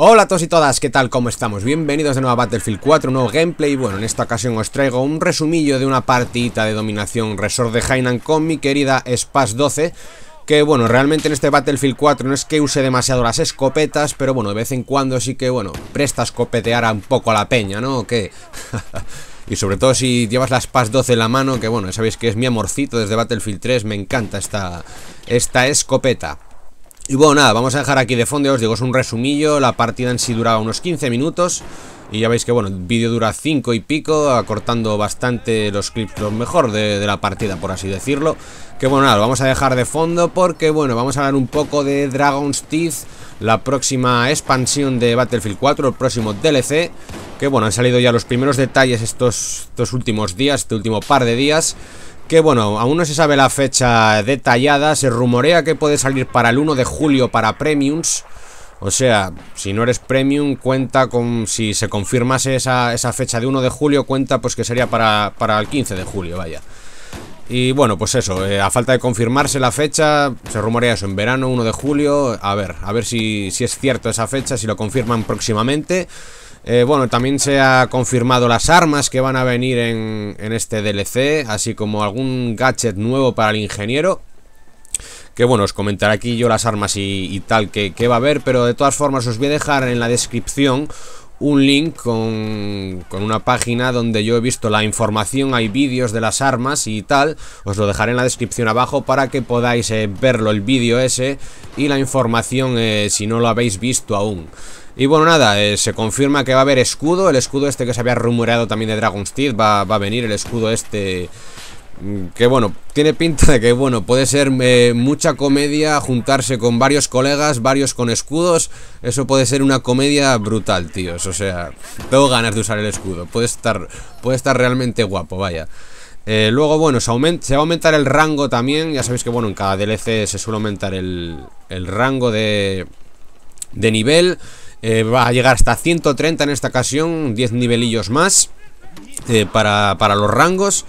Hola a todos y todas, ¿qué tal? ¿Cómo estamos? Bienvenidos de nuevo a Battlefield 4, un nuevo gameplay Bueno, en esta ocasión os traigo un resumillo de una partidita de dominación Resort de Hainan con mi querida Spas 12 que bueno, realmente en este Battlefield 4 no es que use demasiado las escopetas, pero bueno, de vez en cuando sí que, bueno, presta escopetear a un poco a la peña, ¿no? Que... Y sobre todo si llevas la spas 12 en la mano, que bueno, sabéis que es mi amorcito desde Battlefield 3, me encanta esta, esta escopeta. Y bueno, nada, vamos a dejar aquí de fondo, os digo, es un resumillo, la partida en sí duraba unos 15 minutos y ya veis que, bueno, el vídeo dura 5 y pico, acortando bastante los clips, lo mejor de, la partida, por así decirlo. Que bueno, nada, lo vamos a dejar de fondo porque, bueno, vamos a hablar un poco de Dragon's Teeth, la próxima expansión de Battlefield 4, el próximo DLC. Que bueno, han salido ya los primeros detalles estos, estos últimos días, este último par de días que bueno, aún no se sabe la fecha detallada, se rumorea que puede salir para el 1 de julio para Premiums. O sea, si no eres premium, cuenta con. Si se confirmase esa, fecha de 1 de julio, cuenta pues que sería para, el 15 de julio, vaya. Y bueno, pues eso, eh, a falta de confirmarse la fecha, se rumorea eso, en verano, 1 de julio. A ver, a ver si, si es cierto esa fecha, si lo confirman próximamente. Eh, bueno, también se ha confirmado las armas que van a venir en, este DLC, así como algún gadget nuevo para el ingeniero. Que bueno, os comentaré aquí yo las armas y, tal que, va a haber, pero de todas formas os voy a dejar en la descripción un link con, una página donde yo he visto la información, hay vídeos de las armas y tal, os lo dejaré en la descripción abajo para que podáis eh, verlo el vídeo ese y la información eh, si no lo habéis visto aún. Y bueno, nada, eh, se confirma que va a haber escudo El escudo este que se había rumoreado también de Dragon's Teeth va, a venir el escudo este mm, que bueno, tiene pinta de que bueno, puede ser eh, mucha comedia juntarse con varios colegas, varios con escudos, eso puede ser una comedia brutal, tíos, o sea, tengo ganas de usar el escudo, puede estar, puede estar realmente guapo, vaya. Eh, luego, bueno, se, se, va a aumentar el rango también, ya sabéis que bueno, en cada DLC se suele aumentar el, el rango de, de nivel... Eh, va a llegar hasta 130 en esta ocasión, 10 nivelillos más eh, para, los rangos.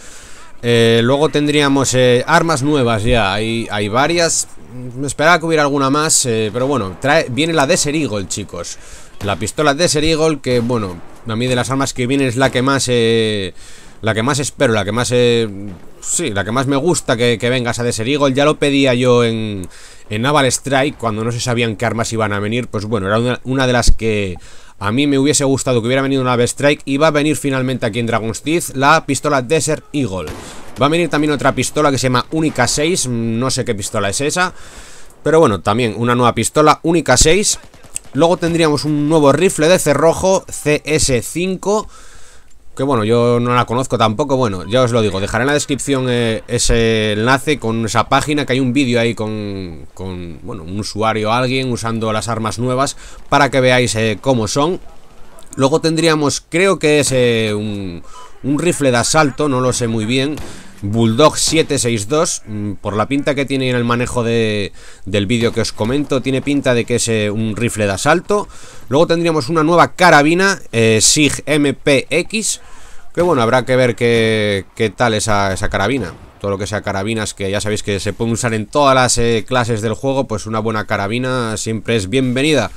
Eh, luego tendríamos armas nuevas ya, hay, hay varias, me mm, esperaba que hubiera alguna más, pero bueno, viene la Desert Eagle, chicos. La pistola Desert Eagle que bueno, a mí de las armas que vienen es la que más... la que más espero, la que más... sí, la que más me gusta que, que venga esa de Eagle. Ya lo pedía yo en, en Naval Strike, cuando no se sabían qué armas iban a venir, pues bueno, era una, de las que a mí me hubiese gustado que hubiera venido en Naval Strike y va a venir finalmente aquí en Dragon's Teeth la pistola Desert Eagle. Va a venir también otra pistola que se llama Única 6, no sé qué pistola es esa, pero bueno, también una nueva pistola Única 6. Luego tendríamos un nuevo rifle de cerrojo CS5 que bueno, yo no la conozco tampoco, bueno, ya os lo digo, dejaré en la descripción eh, ese enlace con esa página, que hay un vídeo ahí con, con, bueno, un usuario, alguien usando las armas nuevas, para que veáis eh, cómo son. Luego tendríamos, creo que es eh, un, un rifle de asalto, no lo sé muy bien, Bulldog 762, mm, por la pinta que tiene en el manejo del vídeo que os comento, tiene pinta de que es eh, un rifle de asalto. Luego tendríamos una nueva carabina, eh, SIG MPX, que bueno, habrá que ver qué, tal esa, esa, carabina. Todo lo que sea carabinas, que ya sabéis que se pueden usar en todas las eh, clases del juego, pues una buena carabina siempre es bienvenida.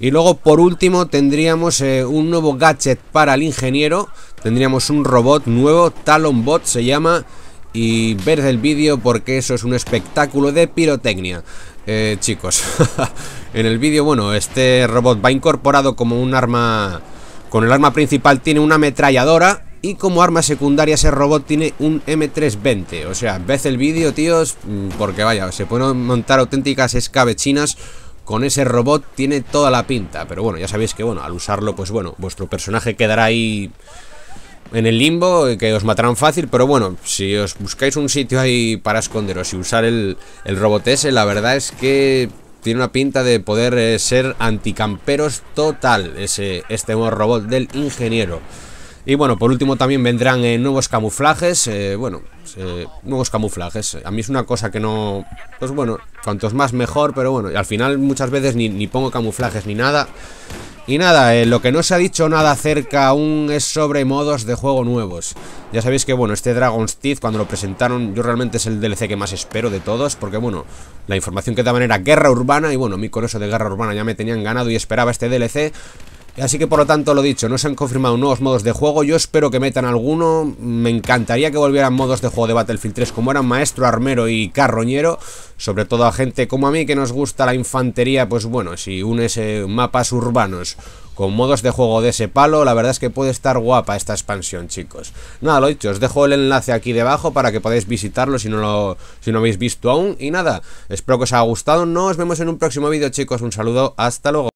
Y luego por último tendríamos eh, un nuevo gadget para el ingeniero. Tendríamos un robot nuevo, Talonbot se llama. Y ver el vídeo porque eso es un espectáculo de pirotecnia. Eh, chicos, en el vídeo, bueno, este robot va incorporado como un arma... Con el arma principal tiene una ametralladora y como arma secundaria ese robot tiene un M320. O sea, ved el vídeo, tíos, mm, porque vaya, se pueden montar auténticas escabechinas con ese robot tiene toda la pinta. Pero bueno, ya sabéis que, bueno, al usarlo, pues bueno, vuestro personaje quedará ahí en el limbo, eh, que os matarán fácil. Pero bueno, si os buscáis un sitio ahí para esconderos y usar el, robot ese, la verdad es que tiene una pinta de poder eh, ser anticamperos total ese, este robot del ingeniero. Y bueno, por último también vendrán eh, nuevos camuflajes, eh, bueno, eh, nuevos camuflajes. A mí es una cosa que no... Pues bueno, cuantos más mejor, pero bueno, al final muchas veces ni, pongo camuflajes ni nada. Y nada, lo que no se ha dicho nada acerca aún es sobre modos de juego nuevos. Ya sabéis que, bueno, este Dragon's Teeth, cuando lo presentaron, yo realmente es el DLC que más espero de todos, porque, bueno, la información que daban era guerra urbana, y bueno, mi mí con eso de guerra urbana ya me tenían ganado y esperaba este DLC, Así que por lo tanto lo dicho, no se han confirmado nuevos modos de juego Yo espero que metan alguno Me encantaría que volvieran modos de juego de Battlefield 3 Como eran maestro, armero y carroñero Sobre todo a gente como a mí que nos gusta la infantería Pues bueno, si unes eh, mapas urbanos con modos de juego de ese palo, la verdad es que puede estar guapa esta expansión, chicos. Nada, lo dicho, os dejo el enlace aquí debajo para que podáis visitarlo si no lo si no habéis visto aún. Y nada, espero que os haya gustado. Nos vemos en un próximo vídeo, chicos. Un saludo, hasta luego.